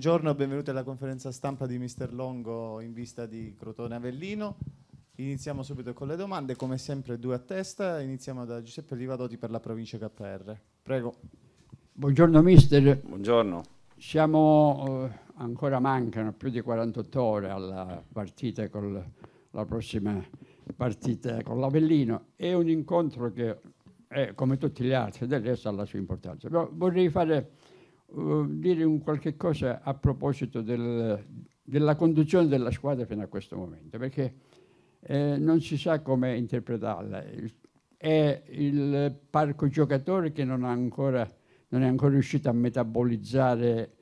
Buongiorno e benvenuti alla conferenza stampa di Mister Longo in vista di Crotone Avellino. Iniziamo subito con le domande, come sempre due a testa. Iniziamo da Giuseppe Livadoti per la provincia KR. Prego. Buongiorno mister. Buongiorno. Siamo, eh, ancora mancano più di 48 ore alla partita con la prossima partita con l'Avellino. È un incontro che è eh, come tutti gli altri, del resto ha la sua importanza. Però vorrei fare eh, dire un qualche cosa a proposito del, della conduzione della squadra fino a questo momento, perché eh, non si sa come interpretarla. È il parco giocatore che non, ancora, non è ancora riuscito a metabolizzare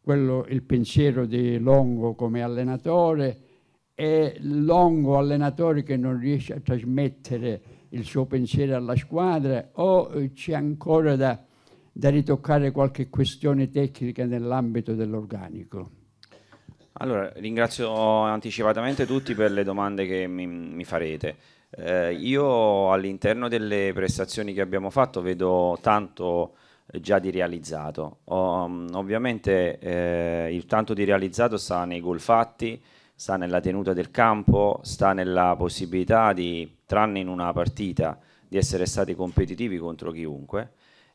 quello, il pensiero di Longo come allenatore è Longo allenatore che non riesce a trasmettere il suo pensiero alla squadra o c'è ancora da da ritoccare qualche questione tecnica nell'ambito dell'organico. Allora, ringrazio anticipatamente tutti per le domande che mi, mi farete. Eh, io all'interno delle prestazioni che abbiamo fatto vedo tanto eh, già di realizzato. Um, ovviamente eh, il tanto di realizzato sta nei gol fatti, sta nella tenuta del campo, sta nella possibilità di, tranne in una partita, di essere stati competitivi contro chiunque.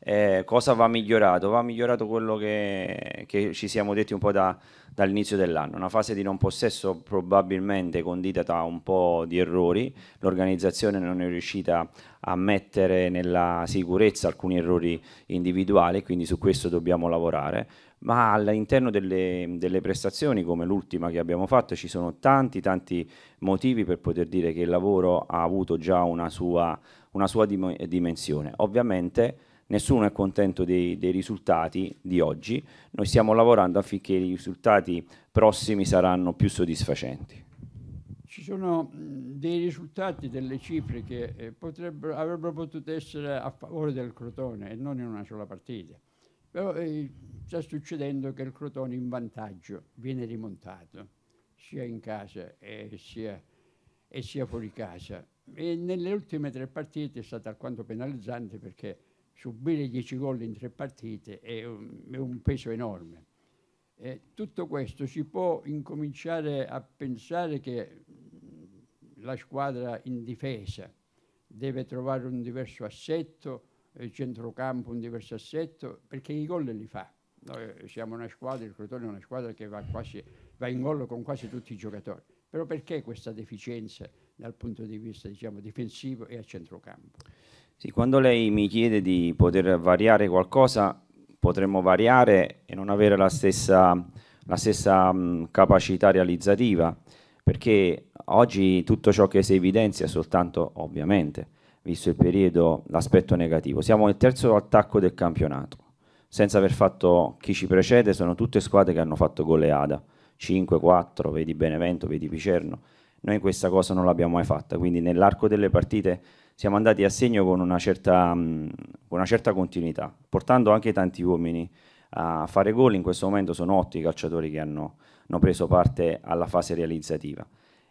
Eh, cosa va migliorato? Va migliorato quello che, che ci siamo detti un po' da, dall'inizio dell'anno, una fase di non possesso probabilmente condita da un po' di errori, l'organizzazione non è riuscita a mettere nella sicurezza alcuni errori individuali, quindi su questo dobbiamo lavorare, ma all'interno delle, delle, prestazioni come l'ultima che abbiamo fatto ci sono tanti tanti motivi per poter dire che il lavoro ha avuto già una sua, una sua dimensione. Ovviamente nessuno è contento dei, dei, risultati di oggi, noi stiamo lavorando affinché i risultati prossimi saranno più soddisfacenti. Ci sono dei risultati, delle cifre che eh, potrebbero, avrebbero potuto essere a favore del Crotone e non in una sola partita. Però eh, sta succedendo che il Crotone in vantaggio viene rimontato, sia in casa e sia, e sia fuori casa. E nelle ultime tre partite è stato alquanto penalizzante perché subire 10 gol in tre partite è un, è un peso enorme. E tutto questo si può incominciare a pensare che mm, la squadra in difesa deve trovare un diverso assetto, il centrocampo un diverso assetto, perché i gol li fa. Noi siamo una squadra, il Crotone è una squadra che va, quasi, va in gol con quasi tutti i giocatori. Però perché questa deficienza dal punto di vista diciamo, difensivo e a centrocampo? Sì, quando lei mi chiede di poter variare qualcosa, potremmo variare e non avere la stessa, la stessa mh, capacità realizzativa, perché oggi tutto ciò che si evidenzia è soltanto, ovviamente, visto il periodo, l'aspetto negativo. Siamo il terzo attacco del campionato, senza aver fatto chi ci precede, sono tutte squadre che hanno fatto goleada, 5-4, vedi Benevento, vedi Picerno, noi questa cosa non l'abbiamo mai fatta, quindi nell'arco delle partite siamo andati a segno con una certa, mh, mm, una certa continuità, portando anche tanti uomini a fare gol. In questo momento sono otto i calciatori che hanno, hanno preso parte alla fase realizzativa.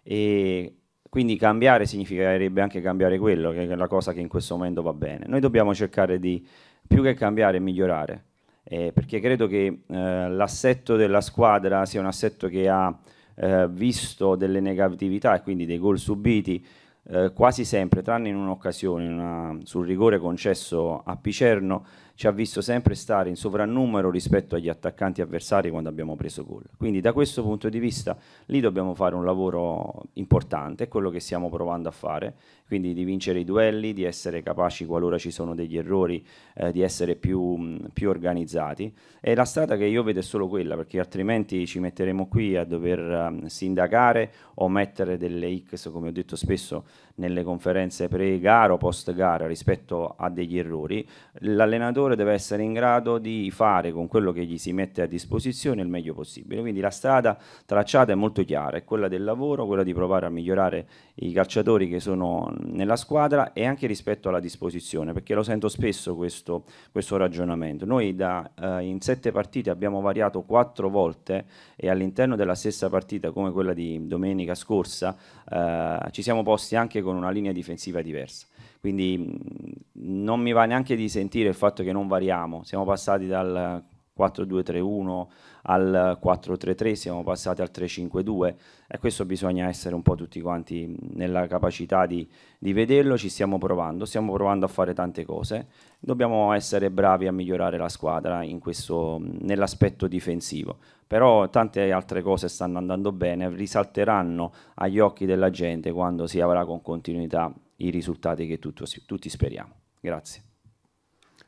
E quindi cambiare significherebbe anche cambiare quello, che è la cosa che in questo momento va bene. Noi dobbiamo cercare di più che cambiare, migliorare, eh, perché credo che eh, l'assetto della squadra sia un assetto che ha eh, visto delle negatività e quindi dei gol subiti eh, quasi sempre, tranne in un'occasione sul rigore concesso a Picerno, ci ha visto sempre stare in sovrannumero rispetto agli attaccanti avversari quando abbiamo preso gol. Quindi da questo punto di vista lì dobbiamo fare un lavoro importante, quello che stiamo provando a fare, quindi di vincere i duelli, di essere capaci qualora ci sono degli errori, eh, di essere più, più, organizzati. E la strada che io vedo è solo quella, perché altrimenti ci metteremo qui a dover um, sindacare o mettere delle X, come ho detto spesso, nelle conferenze pre-gara o post-gara rispetto a degli errori, l'allenatore deve essere in grado di fare con quello che gli si mette a disposizione il meglio possibile. Quindi la strada tracciata è molto chiara, è quella del lavoro, quella di provare a migliorare i calciatori che sono nella squadra e anche rispetto alla disposizione, perché lo sento spesso questo, questo ragionamento. Noi da, eh, in sette partite abbiamo variato quattro volte e all'interno della stessa partita come quella di domenica scorsa eh, ci siamo posti anche con una linea difensiva diversa. Quindi mm, non mi va neanche di sentire il fatto che non variamo, siamo passati dal 4-2-3-1 al 4-3-3, siamo passati al 3-5-2 e questo bisogna essere un po' tutti quanti nella capacità di, di vederlo, ci stiamo provando, stiamo provando a fare tante cose, dobbiamo essere bravi a migliorare la squadra nell'aspetto difensivo, però tante altre cose stanno andando bene, risalteranno agli occhi della gente quando si avrà con continuità i risultati che tutto, tutti speriamo. Grazie.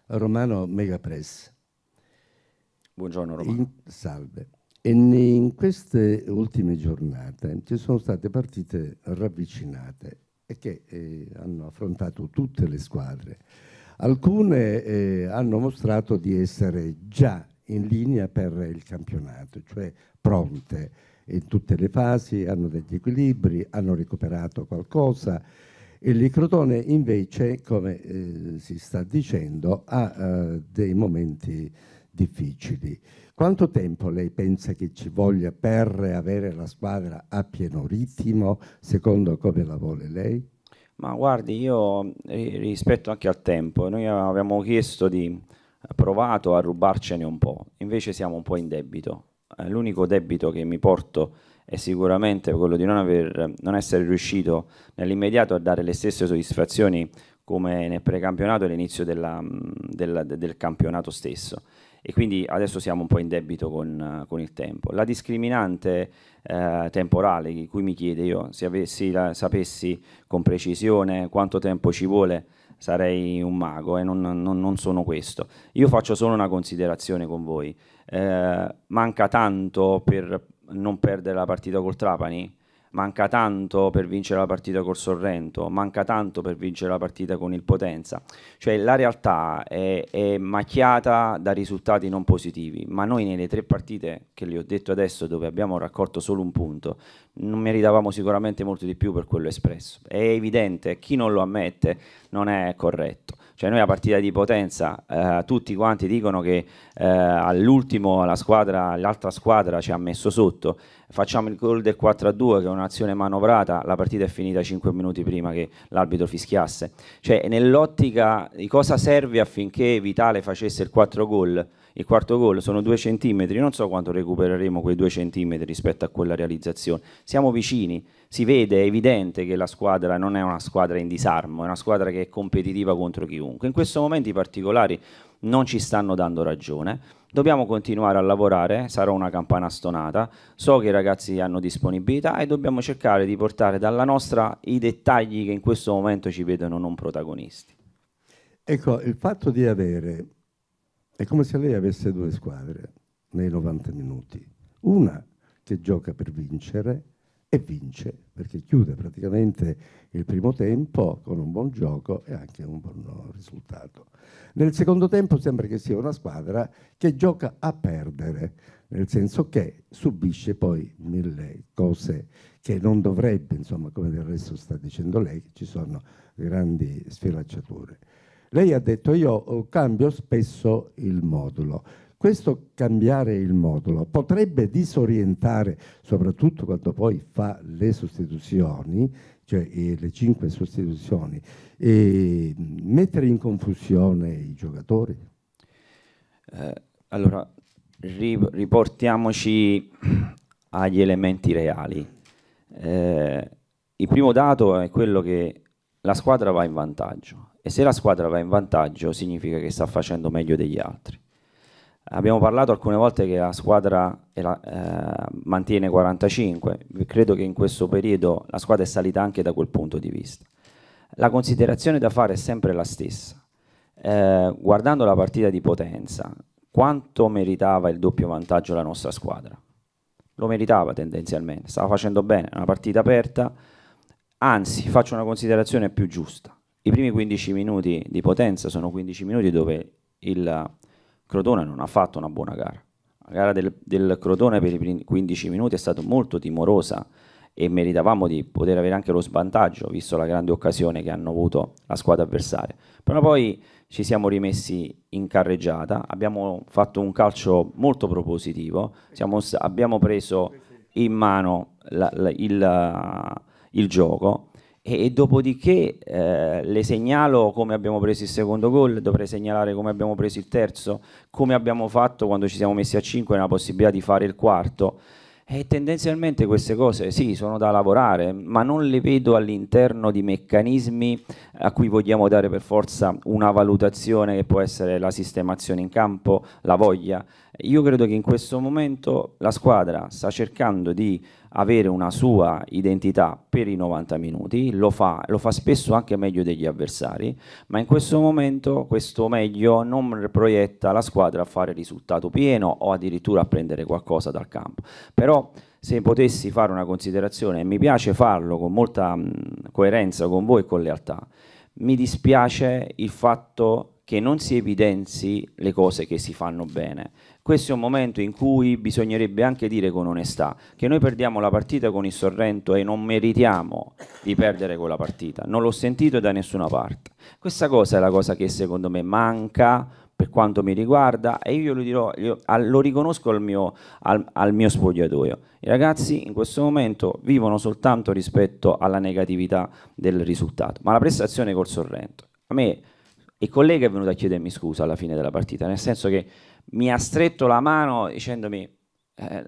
Romano Megapress. Buongiorno Romano. In, salve. E in queste ultime giornate ci sono state partite ravvicinate e che eh, hanno affrontato tutte le squadre. Alcune eh, hanno mostrato di essere già in linea per il campionato, cioè pronte in tutte le fasi, hanno degli equilibri, hanno recuperato qualcosa. Il Crotone invece, come eh, si sta dicendo, ha eh, dei momenti difficili. Quanto tempo lei pensa che ci voglia per avere la squadra a pieno ritmo, secondo come la vuole lei? Ma guardi, io eh, rispetto anche al tempo, noi avevamo chiesto di eh, provato a rubarcene un po', invece siamo un po' in debito. Eh, l'unico debito che mi porto è sicuramente quello di non, aver, non essere riuscito nell'immediato a dare le stesse soddisfazioni come nel precampionato e all'inizio del, mm, del campionato stesso e quindi adesso siamo un po' in debito con, con il tempo. La discriminante eh, temporale di cui mi chiede io, se avessi, la, sapessi con precisione quanto tempo ci vuole, sarei un mago e eh, non, non, non sono questo. Io faccio solo una considerazione con voi. Eh, manca tanto per non perdere la partita col Trapani? manca tanto per vincere la partita col Sorrento, manca tanto per vincere la partita con il Potenza. Cioè la realtà è, è macchiata da risultati non positivi, ma noi nelle tre partite che le ho detto adesso dove abbiamo raccolto solo un punto, non meritavamo sicuramente molto di più per quello espresso. È evidente, chi non lo ammette non è corretto. Cioè noi a partita di potenza eh, tutti quanti dicono che eh, all'ultimo la squadra, l'altra squadra ci ha messo sotto, facciamo il gol del 4-2 che è un'azione manovrata, la partita è finita 5 minuti prima che l'arbitro fischiasse. Cioè nell'ottica di cosa serve affinché Vitale facesse il 4 gol? il quarto gol sono due centimetri, non so quanto recupereremo quei due centimetri rispetto a quella realizzazione siamo vicini, si vede, è evidente che la squadra non è una squadra in disarmo, è una squadra che è competitiva contro chiunque. In questo momento i particolari non ci stanno dando ragione, dobbiamo continuare a lavorare, sarò una campana stonata, so che i ragazzi hanno disponibilità e dobbiamo cercare di portare dalla nostra i dettagli che in questo momento ci vedono non protagonisti. Ecco, il fatto di avere, è come se lei avesse due squadre nei 90 minuti, una che gioca per vincere e vince, perché chiude praticamente il primo tempo con un buon gioco e anche un buon risultato. Nel secondo tempo sembra che sia una squadra che gioca a perdere, nel senso che subisce poi mille cose che non dovrebbe, insomma, come del resto sta dicendo lei, ci sono grandi sfilacciature. Lei ha detto io eh, cambio spesso il modulo. Questo cambiare il modulo potrebbe disorientare, soprattutto quando poi fa le sostituzioni, cioè eh, le cinque sostituzioni, e mm, mettere in confusione i giocatori? Eh, allora, riportiamoci agli elementi reali. Eh, il primo dato è quello che la squadra va in vantaggio e se la squadra va in vantaggio significa che sta facendo meglio degli altri. Abbiamo parlato alcune volte che la squadra la, eh, mantiene 45, credo che in questo periodo la squadra è salita anche da quel punto di vista. La considerazione da fare è sempre la stessa. Eh, guardando la partita di potenza, quanto meritava il doppio vantaggio la nostra squadra? Lo meritava tendenzialmente, stava facendo bene, una partita aperta, anzi faccio una considerazione più giusta. I primi 15 minuti di potenza sono 15 minuti dove il Crotone non ha fatto una buona gara. La gara del, del Crotone per i 15 minuti è stata molto timorosa e meritavamo di poter avere anche lo svantaggio, visto la grande occasione che hanno avuto la squadra avversaria. Però poi ci siamo rimessi in carreggiata, abbiamo fatto un calcio molto propositivo, siamo, abbiamo preso in mano la, la, il, il gioco e dopodiché eh, le segnalo come abbiamo preso il secondo gol, dovrei segnalare come abbiamo preso il terzo, come abbiamo fatto quando ci siamo messi a 5 nella possibilità di fare il quarto. E tendenzialmente queste cose sì, sono da lavorare, ma non le vedo all'interno di meccanismi a cui vogliamo dare per forza una valutazione che può essere la sistemazione in campo, la voglia, io credo che in questo momento la squadra sta cercando di avere una sua identità per i 90 minuti, lo fa, lo fa spesso anche meglio degli avversari, ma in questo momento questo meglio non proietta la squadra a fare risultato pieno o addirittura a prendere qualcosa dal campo. Però se potessi fare una considerazione, e mi piace farlo con molta mh, coerenza con voi e con lealtà, mi dispiace il fatto che non si evidenzi le cose che si fanno bene questo è un momento in cui bisognerebbe anche dire con onestà che noi perdiamo la partita con il Sorrento e non meritiamo di perdere quella partita. Non l'ho sentito da nessuna parte. Questa cosa è la cosa che secondo me manca per quanto mi riguarda e io lo, dirò, io lo riconosco al mio, al, al mio spogliatoio. I ragazzi in questo momento vivono soltanto rispetto alla negatività del risultato, ma la prestazione col Sorrento. A me il collega è venuto a chiedermi scusa alla fine della partita, nel senso che mi ha stretto la mano dicendomi eh,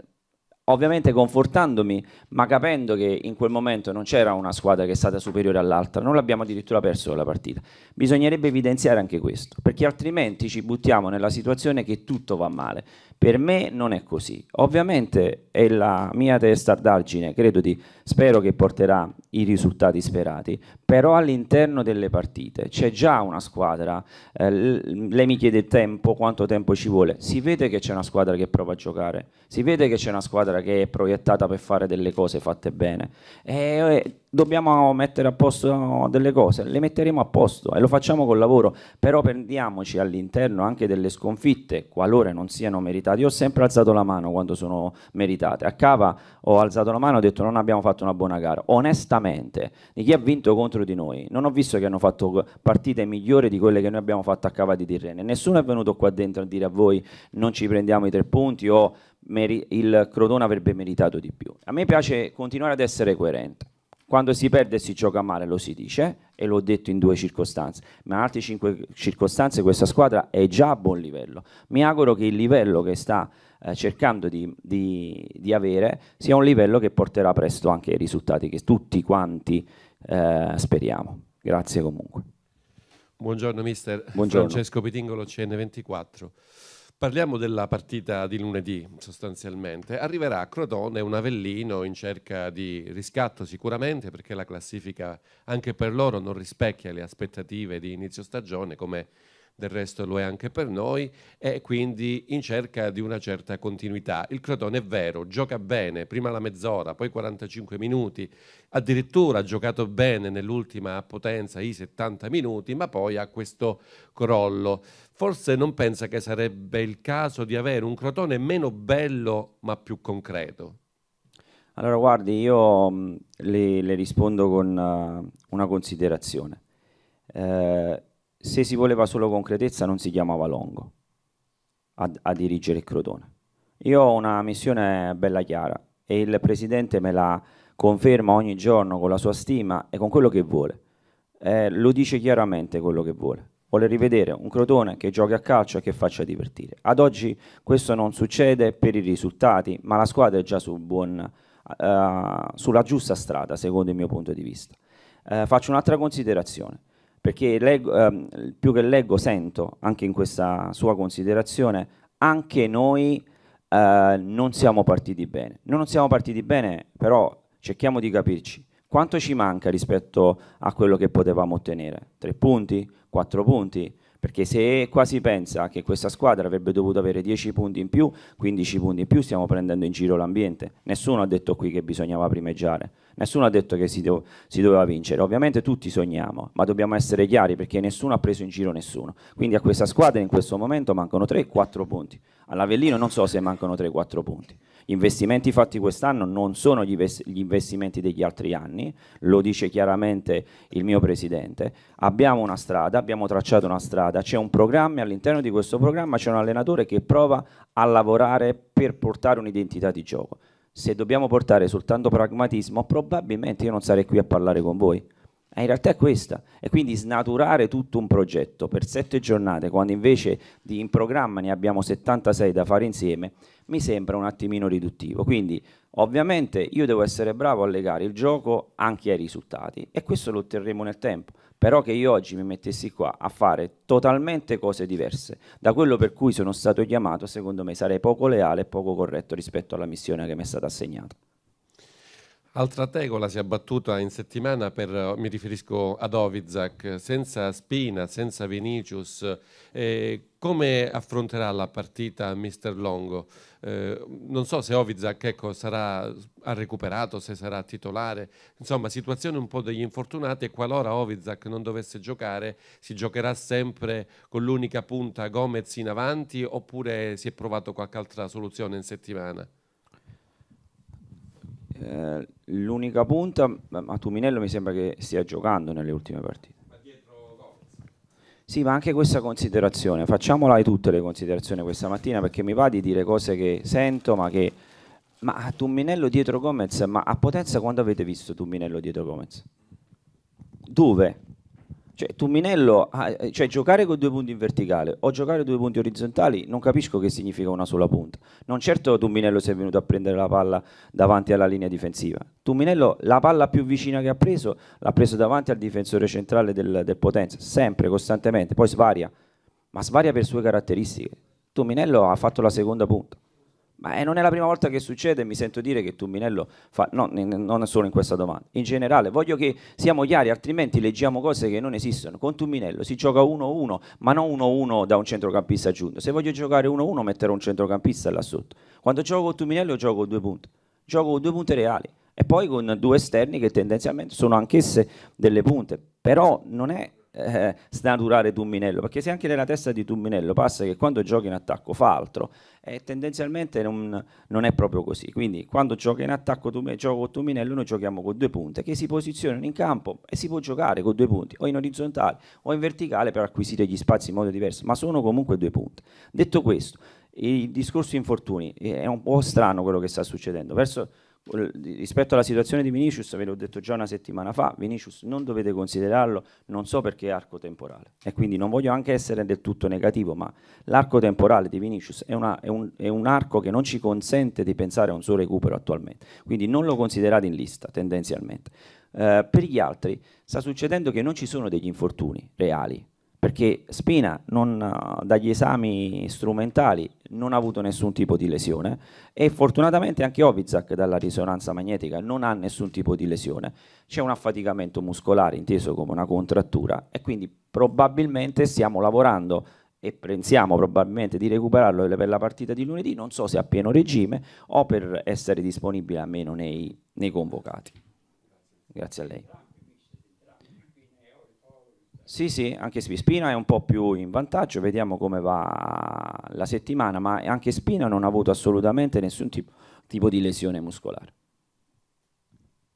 ovviamente confortandomi, ma capendo che in quel momento non c'era una squadra che è stata superiore all'altra, non l'abbiamo addirittura perso la partita. Bisognerebbe evidenziare anche questo, perché altrimenti ci buttiamo nella situazione che tutto va male. Per me non è così. Ovviamente è la mia testa d'argine, credo di, spero che porterà i risultati sperati, però all'interno delle partite c'è già una squadra, eh, lei mi chiede tempo, quanto tempo ci vuole, si vede che c'è una squadra che prova a giocare, si vede che c'è una squadra squadra che è proiettata per fare delle cose fatte bene. E eh, dobbiamo mettere a posto delle cose, le metteremo a posto e lo facciamo col lavoro, però prendiamoci all'interno anche delle sconfitte, qualora non siano meritate. Io ho sempre alzato la mano quando sono meritate. A Cava ho alzato la mano e ho detto non abbiamo fatto una buona gara. Onestamente, di chi ha vinto contro di noi, non ho visto che hanno fatto partite migliori di quelle che noi abbiamo fatto a Cava di Tirreno. Nessuno è venuto qua dentro a dire a voi non ci prendiamo i tre punti o il Crotone avrebbe meritato di più. A me piace continuare ad essere coerente. Quando si perde si gioca male lo si dice e l'ho detto in due circostanze, ma in altre cinque circostanze questa squadra è già a buon livello. Mi auguro che il livello che sta eh, cercando di, di, di, avere sia un livello che porterà presto anche ai risultati che tutti quanti eh, speriamo. Grazie comunque. Buongiorno mister Buongiorno. Francesco Pitingolo CN24. Parliamo della partita di lunedì sostanzialmente. Arriverà Crotone un Avellino in cerca di riscatto sicuramente perché la classifica anche per loro non rispecchia le aspettative di inizio stagione come del resto lo è anche per noi e quindi in cerca di una certa continuità. Il Crotone è vero, gioca bene, prima la mezz'ora, poi 45 minuti, addirittura ha giocato bene nell'ultima potenza i 70 minuti, ma poi ha questo crollo forse non pensa che sarebbe il caso di avere un crotone meno bello ma più concreto? Allora, guardi, io mm, le, le, rispondo con uh, una considerazione. Eh, se si voleva solo concretezza non si chiamava Longo a, a, dirigere il Crotone. Io ho una missione bella chiara e il Presidente me la conferma ogni giorno con la sua stima e con quello che vuole. Eh, lo dice chiaramente quello che vuole vuole rivedere un Crotone che giochi a calcio e che faccia divertire. Ad oggi questo non succede per i risultati, ma la squadra è già sul buon, uh, sulla giusta strada, secondo il mio punto di vista. Uh, faccio un'altra considerazione, perché leggo, uh, più che leggo sento anche in questa sua considerazione, anche noi eh, non siamo partiti bene. Noi non siamo partiti bene, però cerchiamo di capirci. Quanto ci manca rispetto a quello che potevamo ottenere? Tre punti? Quattro punti? Perché se quasi pensa che questa squadra avrebbe dovuto avere 10 punti in più, 15 punti in più, stiamo prendendo in giro l'ambiente. Nessuno ha detto qui che bisognava primeggiare, nessuno ha detto che si, do si, doveva vincere. Ovviamente tutti sogniamo, ma dobbiamo essere chiari perché nessuno ha preso in giro nessuno. Quindi a questa squadra in questo momento mancano 3-4 punti. All'Avellino non so se mancano 3-4 punti gli investimenti fatti quest'anno non sono gli, gli investimenti degli altri anni, lo dice chiaramente il mio Presidente, abbiamo una strada, abbiamo tracciato una strada, c'è un programma e all'interno di questo programma c'è un allenatore che prova a lavorare per portare un'identità di gioco. Se dobbiamo portare soltanto pragmatismo, probabilmente io non sarei qui a parlare con voi. E eh, in realtà è questa. E quindi snaturare tutto un progetto per sette giornate, quando invece di in programma ne abbiamo 76 da fare insieme, mi sembra un attimino riduttivo. Quindi ovviamente io devo essere bravo a legare il gioco anche ai risultati e questo lo otterremo nel tempo. Però che io oggi mi mettessi qua a fare totalmente cose diverse da quello per cui sono stato chiamato, secondo me sarei poco leale e poco corretto rispetto alla missione che mi è stata assegnata. Altra tegola si è abbattuta in settimana per, mi riferisco ad Ovizak, senza Spina, senza Vinicius. Eh, come affronterà la partita Mister Longo? Eh, non so se Ovizak ecco, sarà, ha recuperato, se sarà titolare. Insomma, situazione un po' degli infortunati e qualora Ovizak non dovesse giocare, si giocherà sempre con l'unica punta Gomez in avanti oppure si è provato qualche altra soluzione in settimana? Eh, l'unica punta, ma Tuminello mi sembra che stia giocando nelle ultime partite. Sì, ma anche questa considerazione, facciamola di tutte le considerazioni questa mattina perché mi va di dire cose che sento, ma che... Ma Tumminello dietro Gomez, ma a Potenza quando avete visto Tumminello dietro Gomez? Dove? Cioè, Tumminello, ah, eh, cioè giocare con due punti in verticale o giocare due punti orizzontali, non capisco che significa una sola punta. Non certo Tumminello si è venuto a prendere la palla davanti alla linea difensiva. Tumminello la palla più vicina che ha preso l'ha preso davanti al difensore centrale del, del Potenza, sempre, costantemente. Poi svaria, ma svaria per sue caratteristiche. Tumminello ha fatto la seconda punta. Ma eh, non è la prima volta che succede, mi sento dire che Tuminello fa, no, non solo in questa domanda, in generale, voglio che siamo chiari, altrimenti leggiamo cose che non esistono. Con Tuminello si gioca 1-1, ma non 1-1 da un centrocampista aggiunto. Se voglio giocare 1-1 metterò un centrocampista là sotto. Quando gioco con Tuminello gioco due punti, gioco due punte reali e poi con due esterni che tendenzialmente sono anch'esse delle punte, però non è eh, snaturare Tumminello, perché se anche nella testa di Tumminello passa che quando gioca in attacco fa altro, eh, tendenzialmente non, non, è proprio così. Quindi quando gioca in attacco tu, gioco con Tumminello noi giochiamo con due punte che si posizionano in campo e si può giocare con due punti, o in orizzontale o in verticale per acquisire gli spazi in modo diverso, ma sono comunque due punte. Detto questo, il discorso infortuni eh, è un po' strano quello che sta succedendo. Verso rispetto alla situazione di Vinicius, ve l'ho detto già una settimana fa, Vinicius non dovete considerarlo, non so perché è arco temporale. E quindi non voglio anche essere del tutto negativo, ma l'arco temporale di Vinicius è, una, è, un, è un arco che non ci consente di pensare a un suo recupero attualmente. Quindi non lo considerate in lista tendenzialmente. Uh, per gli altri sta succedendo che non ci sono degli infortuni reali, perché Spina non, eh, dagli esami strumentali non ha avuto nessun tipo di lesione e fortunatamente anche Ovizak dalla risonanza magnetica non ha nessun tipo di lesione. C'è un affaticamento muscolare inteso come una contrattura e quindi probabilmente stiamo lavorando e pensiamo probabilmente di recuperarlo per la partita di lunedì, non so se a pieno regime o per essere disponibile almeno nei, nei convocati. Grazie a lei. Sì, sì, anche Spina è un po' più in vantaggio, vediamo come va la settimana, ma anche Spina non ha avuto assolutamente nessun tipo, tipo di lesione muscolare.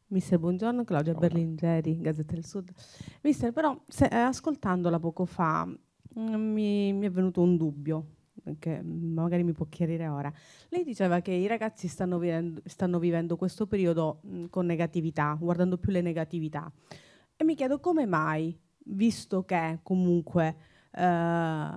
Mister, buongiorno, Claudia buongiorno. Berlingeri, Gazzetta del Sud. Mister, però se, eh, ascoltandola poco fa mm, mi, mi, è venuto un dubbio che magari mi può chiarire ora. Lei diceva che i ragazzi stanno vivendo, stanno vivendo questo periodo mh, mm, con negatività, guardando più le negatività. E mi chiedo come mai visto che comunque eh,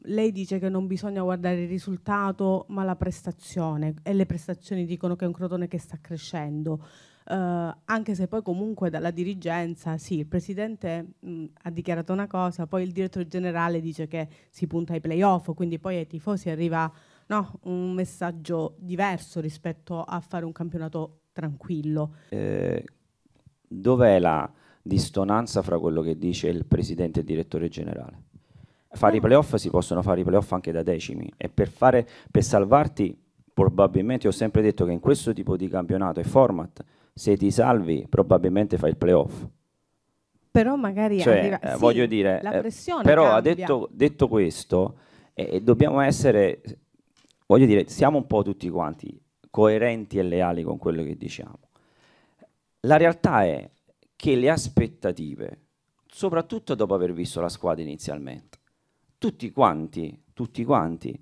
lei dice che non bisogna guardare il risultato ma la prestazione e le prestazioni dicono che è un crotone che sta crescendo. Uh, anche se poi comunque dalla dirigenza, sì, il presidente mh, mm, ha dichiarato una cosa, poi il direttore generale dice che si punta ai playoff, quindi poi ai tifosi arriva no, un messaggio diverso rispetto a fare un campionato tranquillo. Eh, dov'è la, distonanza fra quello che dice il presidente e il direttore generale. Eh, fare i playoff si possono fare i playoff anche da decimi e per, fare, per salvarti probabilmente ho sempre detto che in questo tipo di campionato e format se ti salvi probabilmente fai il playoff però magari cioè, arriva, eh, sì, voglio dire, la eh, pressione però detto, detto, questo eh, dobbiamo essere voglio dire siamo un po' tutti quanti coerenti e leali con quello che diciamo la realtà è che le aspettative, soprattutto dopo aver visto la squadra inizialmente, tutti quanti, tutti quanti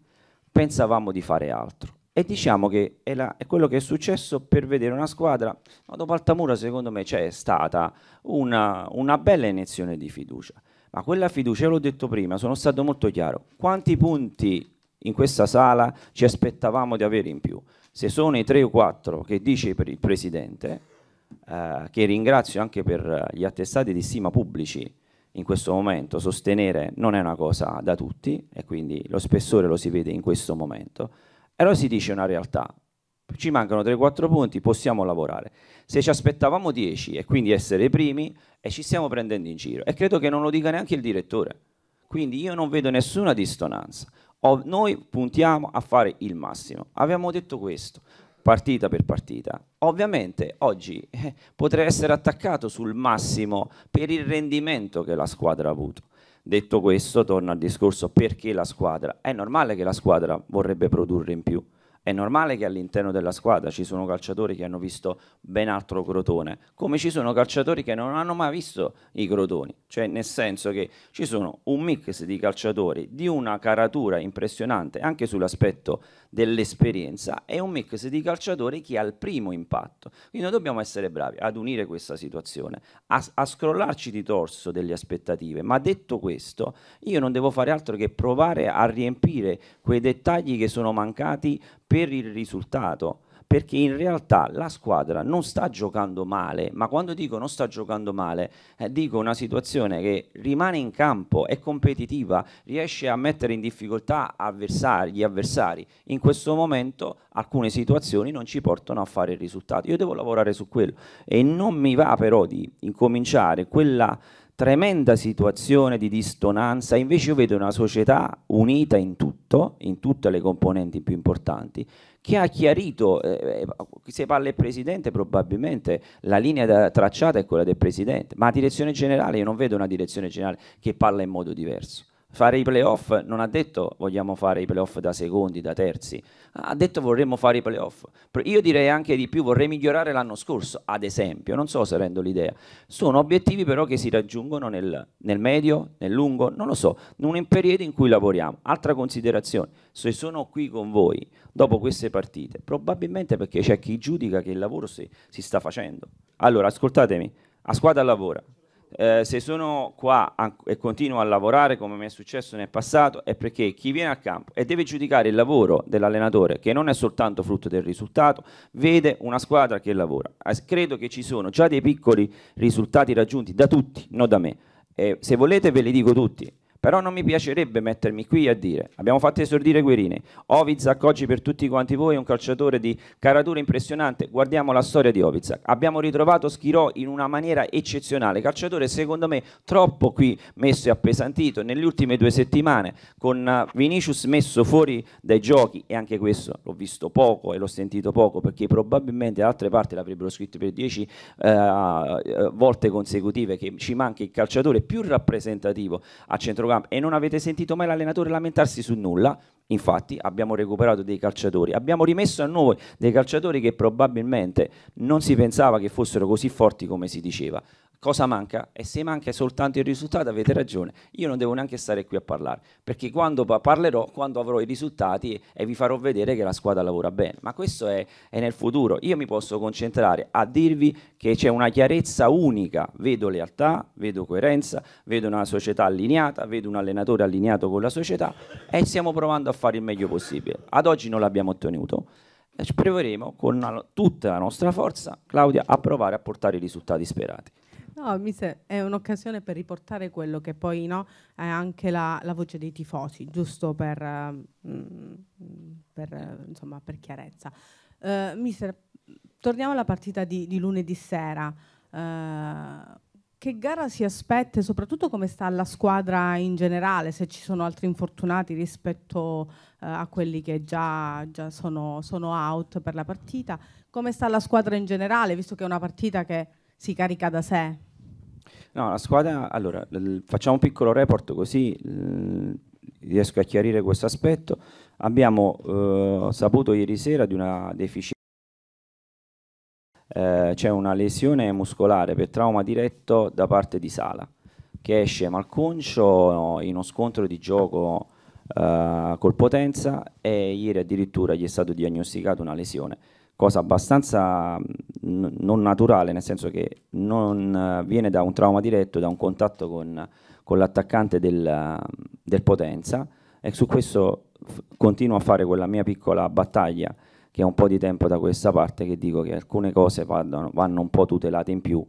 pensavamo di fare altro. E diciamo che è, la, è, quello che è successo per vedere una squadra, ma dopo Altamura secondo me c'è stata una, una bella iniezione di fiducia. Ma quella fiducia, l'ho detto prima, sono stato molto chiaro, quanti punti in questa sala ci aspettavamo di avere in più? Se sono i 3 o 4 che dice il Presidente, eh, che ringrazio anche per gli attestati di stima pubblici in questo momento, sostenere non è una cosa da tutti e quindi lo spessore lo si vede in questo momento, e allora si dice una realtà, ci mancano 3-4 punti, possiamo lavorare. Se ci aspettavamo 10 e quindi essere i primi, e ci stiamo prendendo in giro, e credo che non lo dica neanche il direttore, quindi io non vedo nessuna distonanza. O noi puntiamo a fare il massimo. Abbiamo detto questo, partita per partita. Ovviamente oggi eh, potrei essere attaccato sul massimo per il rendimento che la squadra ha avuto. Detto questo, torno al discorso perché la squadra. È normale che la squadra vorrebbe produrre in più. È normale che all'interno della squadra ci sono calciatori che hanno visto ben altro Crotone, come ci sono calciatori che non hanno mai visto i Crotoni, cioè nel senso che ci sono un mix di calciatori di una caratura impressionante anche sull'aspetto dell'esperienza, è un mix di calciatori che ha il primo impatto. Quindi noi dobbiamo essere bravi ad unire questa situazione, a, a scrollarci di torso delle aspettative. Ma detto questo, io non devo fare altro che provare a riempire quei dettagli che sono mancati per il risultato perché in realtà la squadra non sta giocando male, ma quando dico non sta giocando male, eh, dico una situazione che rimane in campo, è competitiva, riesce a mettere in difficoltà avversari, gli avversari. In questo momento alcune situazioni non ci portano a fare il risultato. Io devo lavorare su quello e non mi va però di incominciare quella tremenda situazione di distonanza, invece io vedo una società unita in tutto, in tutte le componenti più importanti, che ha chiarito, eh, eh se parla il Presidente probabilmente la linea tracciata è quella del Presidente, ma a direzione generale, io non vedo una direzione generale che parla in modo diverso fare i playoff non ha detto vogliamo fare i playoff da secondi, da terzi, ha detto vorremmo fare i playoff. Io direi anche di più, vorrei migliorare l'anno scorso, ad esempio, non so se rendo l'idea. Sono obiettivi però che si raggiungono nel, nel medio, nel lungo, non lo so, in un periodo in cui lavoriamo. Altra considerazione, se sono qui con voi dopo queste partite, probabilmente perché c'è chi giudica che il lavoro si, si sta facendo. Allora, ascoltatemi, a squadra lavora, eh, se sono qua a, e continuo a lavorare come mi è successo nel passato è perché chi viene al campo e deve giudicare il lavoro dell'allenatore, che non è soltanto frutto del risultato, vede una squadra che lavora. Eh, credo che ci sono già dei piccoli risultati raggiunti da tutti, non da me. Eh, se volete ve li dico tutti. Però non mi piacerebbe mettermi qui a dire, abbiamo fatto esordire Guerini, Ovizak oggi per tutti quanti voi è un calciatore di caratura impressionante, guardiamo la storia di Ovizak, abbiamo ritrovato Schirò in una maniera eccezionale, calciatore secondo me troppo qui messo e appesantito nelle ultime due settimane, con eh, Vinicius messo fuori dai giochi e anche questo l'ho visto poco e l'ho sentito poco perché probabilmente altre parti l'avrebbero scritto per dieci eh, eh, volte consecutive che ci manca il calciatore più rappresentativo a centrocampo programma e non avete sentito mai l'allenatore lamentarsi su nulla, infatti abbiamo recuperato dei calciatori, abbiamo rimesso a noi dei calciatori che probabilmente non si pensava che fossero così forti come si diceva cosa manca? E se manca soltanto il risultato avete ragione, io non devo neanche stare qui a parlare, perché quando parlerò, quando avrò i risultati e vi farò vedere che la squadra lavora bene, ma questo è, è nel futuro, io mi posso concentrare a dirvi che c'è una chiarezza unica, vedo lealtà, vedo coerenza, vedo una società allineata, vedo un allenatore allineato con la società e stiamo provando a fare il meglio possibile, ad oggi non l'abbiamo ottenuto proveremo con tutta la nostra forza, Claudia, a provare a portare i risultati sperati. No, mi se- è un'occasione per riportare quello che poi no, è anche la, la voce dei tifosi, giusto per, mh, mm, per, insomma, per chiarezza. Uh, mister, torniamo alla partita di, di lunedì sera. Uh, che gara si aspetta e soprattutto come sta la squadra in generale, se ci sono altri infortunati rispetto uh, a quelli che già, già sono, sono, out per la partita, come sta la squadra in generale, visto che è una partita che si carica da sé? No, la squadra, allora, facciamo un piccolo report così riesco a chiarire questo aspetto. Abbiamo eh, saputo ieri sera di una deficienza, eh, c'è una lesione muscolare per trauma diretto da parte di Sala, che esce malconcio in uno scontro di gioco eh, col Potenza e ieri addirittura gli è stato diagnosticato una lesione cosa abbastanza mm, non naturale, nel senso che non eh, viene da un trauma diretto, da un contatto con, con l'attaccante del, del Potenza e su questo continuo a fare quella mia piccola battaglia che è un po' di tempo da questa parte che dico che alcune cose vanno, vanno un po' tutelate in più,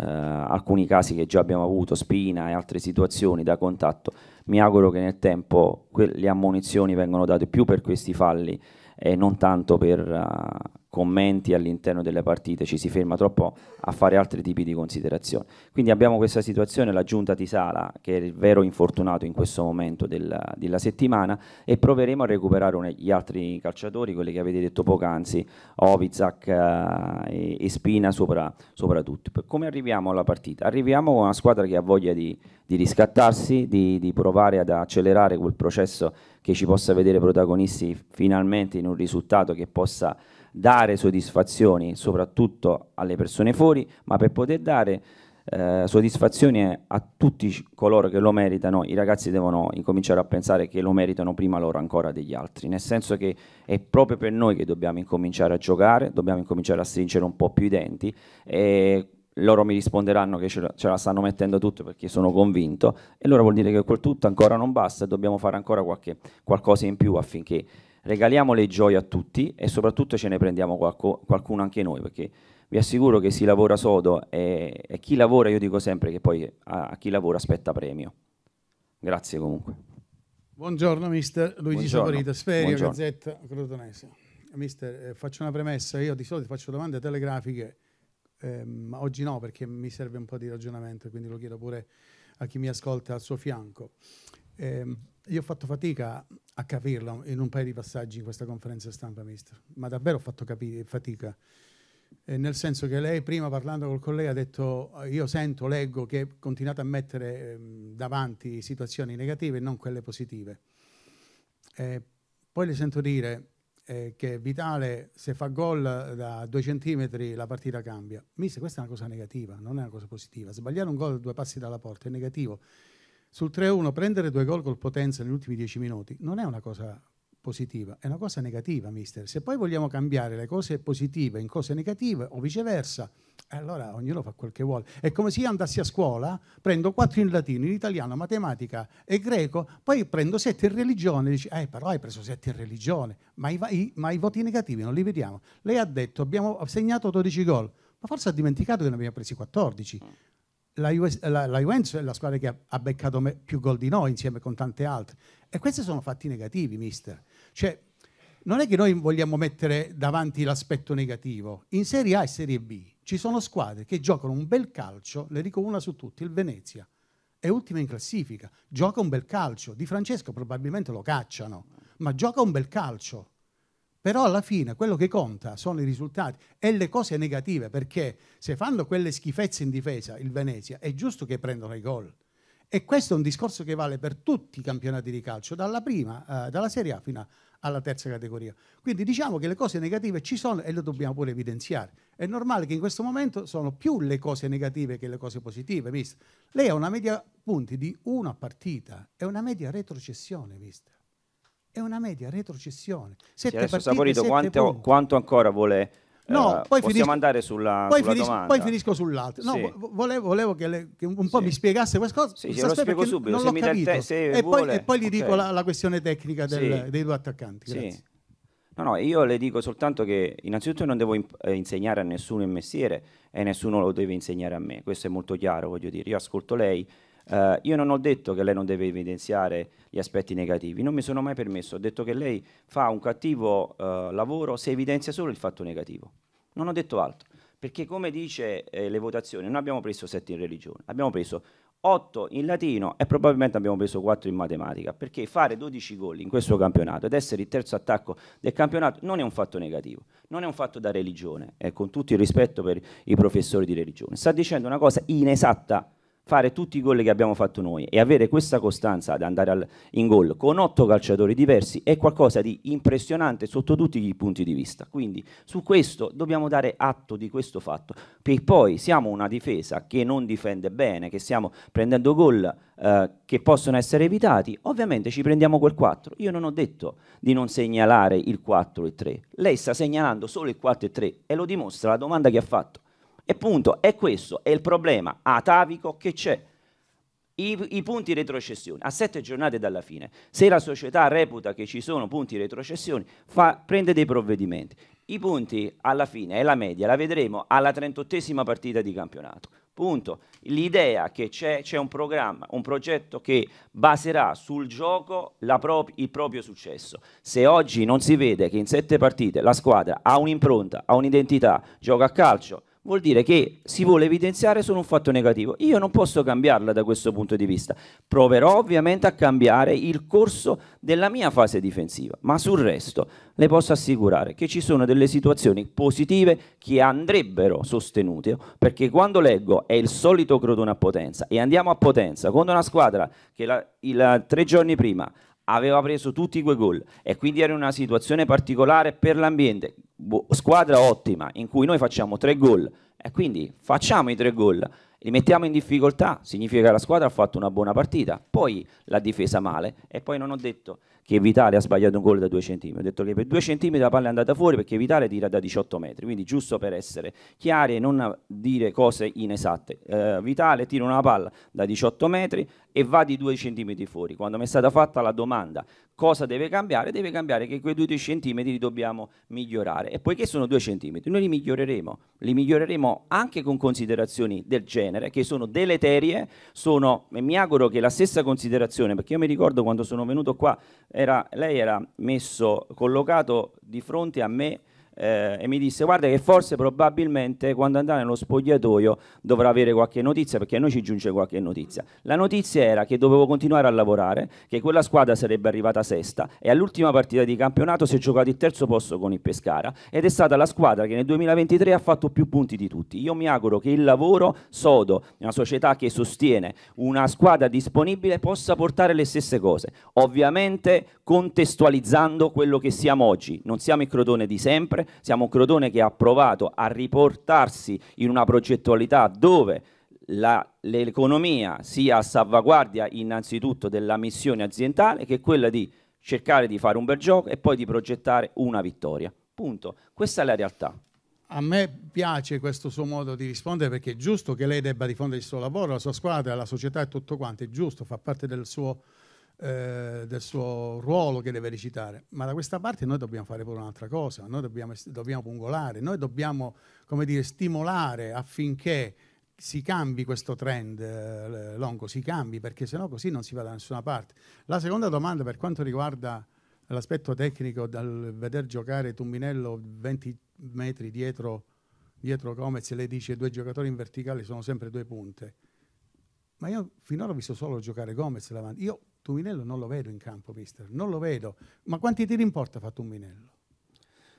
eh, alcuni casi che già abbiamo avuto, spina e altre situazioni da contatto, mi auguro che nel tempo le ammonizioni vengano date più per questi falli e non tanto per... Uh, commenti all'interno delle partite, ci si ferma troppo a fare altri tipi di considerazioni. Quindi abbiamo questa situazione, la giunta sala, che è il vero infortunato in questo momento della, della settimana, e proveremo a recuperare un, gli altri calciatori, quelli che avete detto poc'anzi, Ovizak eh, e, Spina sopra, soprattutto. Come arriviamo alla partita? Arriviamo con una squadra che ha voglia di, di riscattarsi, di, di provare ad accelerare quel processo che ci possa vedere protagonisti finalmente in un risultato che possa dare soddisfazioni soprattutto alle persone fuori, ma per poter dare eh, soddisfazioni a tutti coloro che lo meritano, i ragazzi devono incominciare a pensare che lo meritano prima loro ancora degli altri, nel senso che è proprio per noi che dobbiamo incominciare a giocare, dobbiamo incominciare a stringere un po' più i denti e loro mi risponderanno che ce la, stanno mettendo tutto perché sono convinto e allora vuol dire che quel tutto ancora non basta e dobbiamo fare ancora qualche, qualcosa in più affinché regaliamo le gioie a tutti e soprattutto ce ne prendiamo qualco, qualcuno anche noi, perché vi assicuro che si lavora sodo e, e chi lavora, io dico sempre che poi a, a, chi lavora aspetta premio. Grazie comunque. Buongiorno mister Luigi Saporito, Sferio, Buongiorno. Gazzetta Crotonese. Mister, eh, faccio una premessa, io di solito faccio domande telegrafiche, eh, oggi no perché mi serve un po' di ragionamento, quindi lo chiedo pure a chi mi ascolta al suo fianco. Eh, io ho fatto fatica a capirlo in un paio di passaggi in questa conferenza stampa mista, ma davvero ho fatto capire, fatica. Eh, nel senso che lei prima parlando col collega ha detto io sento, leggo che continuate a mettere eh, davanti situazioni negative e non quelle positive. Eh, poi le sento dire eh, che Vitale se fa gol da due centimetri la partita cambia. Mister, questa è una cosa negativa, non è una cosa positiva. Sbagliare un gol a due passi dalla porta è negativo sul 3-1 prendere due gol col potenza negli ultimi dieci minuti non è una cosa positiva, è una cosa negativa, mister. Se poi vogliamo cambiare le cose positive in cose negative o viceversa, eh, allora ognuno fa quel che vuole. È come se io andassi a scuola, prendo quattro in latino, in italiano, matematica e greco, poi prendo sette in religione, dici, eh però hai preso sette in religione, ma i, i, ma i voti negativi non li vediamo. Lei ha detto abbiamo segnato 12 gol, ma forse ha dimenticato che ne abbiamo presi 14 la, US, la, la, Juventus è la squadra che ha, ha beccato me, più gol di noi insieme con tante altre. E questi sono fatti negativi, mister. Cioè, non è che noi vogliamo mettere davanti l'aspetto negativo. In Serie A e Serie B ci sono squadre che giocano un bel calcio, le dico una su tutti, il Venezia è ultima in classifica, gioca un bel calcio, Di Francesco probabilmente lo cacciano, ma gioca un bel calcio. Però alla fine quello che conta sono i risultati e le cose negative, perché se fanno quelle schifezze in difesa il Venezia è giusto che prendano i gol. E questo è un discorso che vale per tutti i campionati di calcio, dalla prima, eh, dalla Serie A fino alla terza categoria. Quindi diciamo che le cose negative ci sono e le dobbiamo pure evidenziare. È normale che in questo momento sono più le cose negative che le cose positive, mister. Lei ha una media punti di una partita, è una media retrocessione, mister è una media retrocessione. Sette adesso partite, Saporito quanto, quanto, ancora vuole... No, eh, poi possiamo finisco, andare sulla, poi, sulla finisco, poi finisco sull'altro. No, sì. volevo, volevo che, le, che, un po' sì. mi spiegasse questa cosa. Sì, sì, lo spiego subito. Non l'ho capito. Te, se e, poi, e poi gli okay. dico la, la, questione tecnica del, dei due attaccanti. Grazie. No, no, io le dico soltanto che innanzitutto non devo imp- eh, insegnare a nessuno il mestiere e nessuno lo deve insegnare a me, questo è molto chiaro, voglio dire, io ascolto lei, Uh, io non ho detto che lei non deve evidenziare gli aspetti negativi, non mi sono mai permesso, ho detto che lei fa un cattivo uh, lavoro se evidenzia solo il fatto negativo. Non ho detto altro, perché come dice eh, le votazioni, non abbiamo preso 7 in religione, abbiamo preso 8 in latino e probabilmente abbiamo preso 4 in matematica, perché fare 12 gol in questo campionato ed essere il terzo attacco del campionato non è un fatto negativo, non è un fatto da religione, eh, con tutto il rispetto per i professori di religione. Sta dicendo una cosa inesatta fare tutti i gol che abbiamo fatto noi e avere questa costanza ad andare al, in gol con otto calciatori diversi è qualcosa di impressionante sotto tutti i punti di vista. Quindi su questo dobbiamo dare atto di questo fatto, perché poi siamo una difesa che non difende bene, che stiamo prendendo gol eh, che possono essere evitati, ovviamente ci prendiamo quel 4. Io non ho detto di non segnalare il 4 e 3, lei sta segnalando solo il 4 e 3 e lo dimostra la domanda che ha fatto. E punto. è questo è il problema atavico che c'è. I, I, punti retrocessione a sette giornate dalla fine. Se la società reputa che ci sono punti retrocessione, fa, prende dei provvedimenti. I punti alla fine è la media la vedremo alla 38esima partita di campionato. Punto. L'idea che c'è, un programma, un progetto che baserà sul gioco pro il proprio successo. Se oggi non si vede che in sette partite la squadra ha un'impronta, ha un'identità, gioca a calcio, vuol dire che si vuole evidenziare solo un fatto negativo. Io non posso cambiarla da questo punto di vista. Proverò ovviamente a cambiare il corso della mia fase difensiva, ma sul resto le posso assicurare che ci sono delle situazioni positive che andrebbero sostenute, perché quando leggo è il solito Crotone a Potenza e andiamo a Potenza contro una squadra che la, il, tre giorni prima aveva preso tutti quei gol e quindi era in una situazione particolare per l'ambiente, Bo- squadra ottima in cui noi facciamo tre gol e quindi facciamo i tre gol, li mettiamo in difficoltà, significa che la squadra ha fatto una buona partita, poi la difesa male e poi non ho detto che Vitale ha sbagliato un gol da 2 cm. Ho detto che per 2 cm la palla è andata fuori perché Vitale tira da 18 metri, quindi giusto per essere chiari e non dire cose inesatte. Eh, Vitale tira una palla da 18 metri e va di 2 cm fuori. Quando mi è stata fatta la domanda cosa deve cambiare, deve cambiare che quei 2 cm li dobbiamo migliorare. E poiché sono 2 cm, noi li miglioreremo, li miglioreremo anche con considerazioni del genere che sono deleterie, sono, e mi auguro che la stessa considerazione, perché io mi ricordo quando sono venuto qua era, lei era messo, collocato di fronte a me eh, e mi disse guarda che forse probabilmente quando andrà nello spogliatoio dovrà avere qualche notizia perché a noi ci giunge qualche notizia. La notizia era che dovevo continuare a lavorare, che quella squadra sarebbe arrivata sesta e all'ultima partita di campionato si è giocato il terzo posto con il Pescara ed è stata la squadra che nel 2023 ha fatto più punti di tutti. Io mi auguro che il lavoro sodo, una società che sostiene una squadra disponibile, possa portare le stesse cose. Ovviamente contestualizzando quello che siamo oggi. Non siamo il crotone di sempre, siamo un Crotone che ha provato a riportarsi in una progettualità dove l'economia sia a salvaguardia innanzitutto della missione aziendale che è quella di cercare di fare un bel gioco e poi di progettare una vittoria. Punto. Questa è la realtà. A me piace questo suo modo di rispondere perché è giusto che lei debba diffondere il suo lavoro, la sua squadra, la società e tutto quanto, è giusto, fa parte del suo eh, del suo ruolo che deve recitare, ma da questa parte noi dobbiamo fare pure un'altra cosa, noi dobbiamo, dobbiamo pungolare, noi dobbiamo come dire, stimolare affinché si cambi questo trend, eh, Longo, si cambi, perché sennò così non si va da nessuna parte. La seconda domanda per quanto riguarda l'aspetto tecnico, dal veder giocare Tumminello 20 metri dietro, dietro Gomez, lei dice due giocatori in verticale sono sempre due punte. Ma io finora ho visto solo giocare Gomez davanti. Io Tuminello non lo vedo in campo, mister, non lo vedo. Ma quanti tiri in porta fa Tuminello?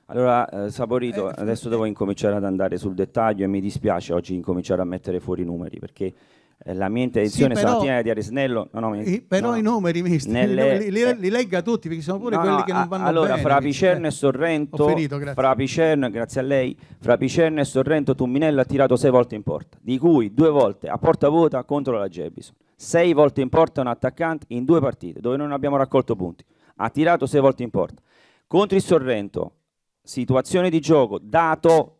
Allora, eh, Saporito, eh, adesso eh, devo incominciare ad andare sul dettaglio e mi dispiace oggi incominciare a mettere fuori i numeri perché eh, la mia intenzione sì, però, stamattina è di Aresnello. No, no, mi, però no, i numeri misti, nelle, li, li, eh. li, legga tutti perché sono pure quelli che non vanno allora, bene. Allora, fra Picerno e eh, Sorrento, finito, grazie. fra Picerno, grazie a lei, fra Picerno e Sorrento Tumminello ha tirato sei volte in porta, di cui due volte a porta vuota contro la Gebison sei volte in porta un attaccante in due partite dove non abbiamo raccolto punti. Ha tirato sei volte in porta. Contro il Sorrento, situazione di gioco, dato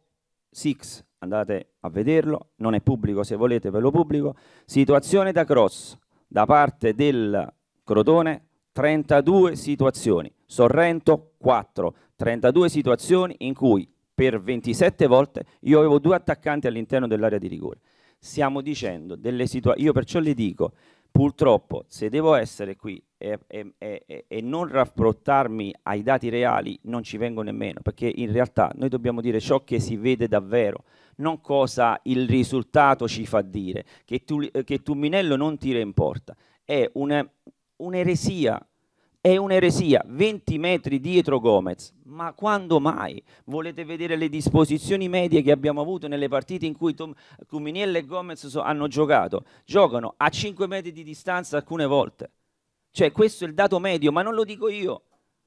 Six, andate a vederlo, non è pubblico se volete ve lo pubblico, situazione da cross da parte del Crotone, 32 situazioni, Sorrento 4, 32 situazioni in cui per 27 volte io avevo due attaccanti all'interno dell'area di rigore. Stiamo dicendo delle situazioni, io perciò le dico, purtroppo se devo essere qui e, e, e, e, non rapportarmi ai dati reali non ci vengo nemmeno, perché in realtà noi dobbiamo dire ciò che si vede davvero, non cosa il risultato ci fa dire, che, tu, che Tumminello non tira in porta. È un'eresia è un'eresia, 20 metri dietro Gomez. Ma quando mai? Volete vedere le disposizioni medie che abbiamo avuto nelle partite in cui Tom, Cuminiello e Gomez so, hanno giocato? Giocano a 5 metri di distanza alcune volte. Cioè questo è il dato medio, ma non lo dico io.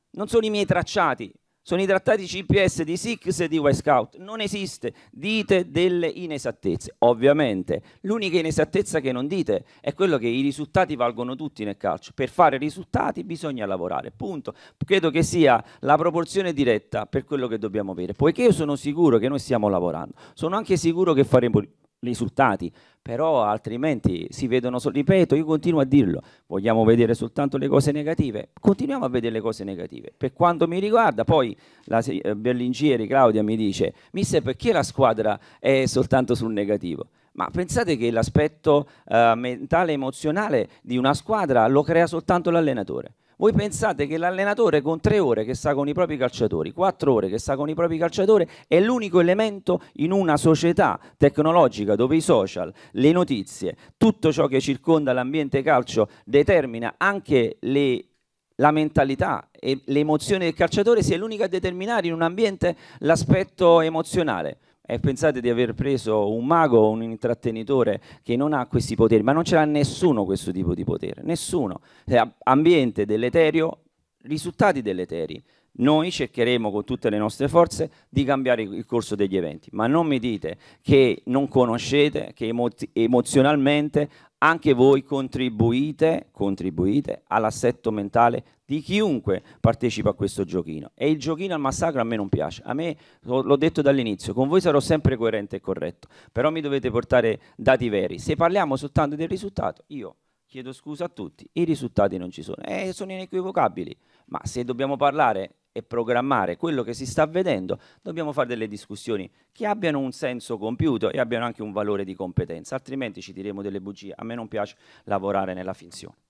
Non sono i miei tracciati, sono i trattati CPS di Six e di White Scout. Non esiste, dite delle inesattezze. Ovviamente, l'unica inesattezza che non dite è quello che i risultati valgono tutti nel calcio. Per fare risultati bisogna lavorare, punto. Credo che sia la proporzione diretta per quello che dobbiamo avere, poiché io sono sicuro che noi stiamo lavorando, sono anche sicuro che faremo risultati, però altrimenti si vedono, ripeto, io continuo a dirlo, vogliamo vedere soltanto le cose negative, continuiamo a vedere le cose negative. Per quanto mi riguarda, poi la eh, Berlingieri Claudia mi dice, mister perché la squadra è soltanto sul negativo? Ma pensate che l'aspetto eh, mentale e emozionale di una squadra lo crea soltanto l'allenatore. Voi pensate che l'allenatore con tre ore che sta con i propri calciatori, quattro ore che sta con i propri calciatori, è l'unico elemento in una società tecnologica dove i social, le notizie, tutto ciò che circonda l'ambiente calcio determina anche le la mentalità e l'emozione del calciatore sia l'unico a determinare in un ambiente l'aspetto emozionale. E pensate di aver preso un mago o un intrattenitore che non ha questi poteri, ma non ce l'ha nessuno questo tipo di potere, nessuno. Eh, ambiente dell'eterio, risultati dell'eteri. Noi cercheremo con tutte le nostre forze di cambiare il corso degli eventi, ma non mi dite che non conoscete, che emozionalmente anche voi contribuite, contribuite all'assetto mentale di chiunque partecipa a questo giochino. E il giochino al massacro a me non piace. A me, l'ho detto dall'inizio, con voi sarò sempre coerente e corretto, però mi dovete portare dati veri. Se parliamo soltanto del risultato, io chiedo scusa a tutti, i risultati non ci sono. Eh, sono inequivocabili, ma se dobbiamo parlare e programmare quello che si sta vedendo, dobbiamo fare delle discussioni che abbiano un senso compiuto e abbiano anche un valore di competenza, altrimenti ci diremo delle bugie. A me non piace lavorare nella finzione.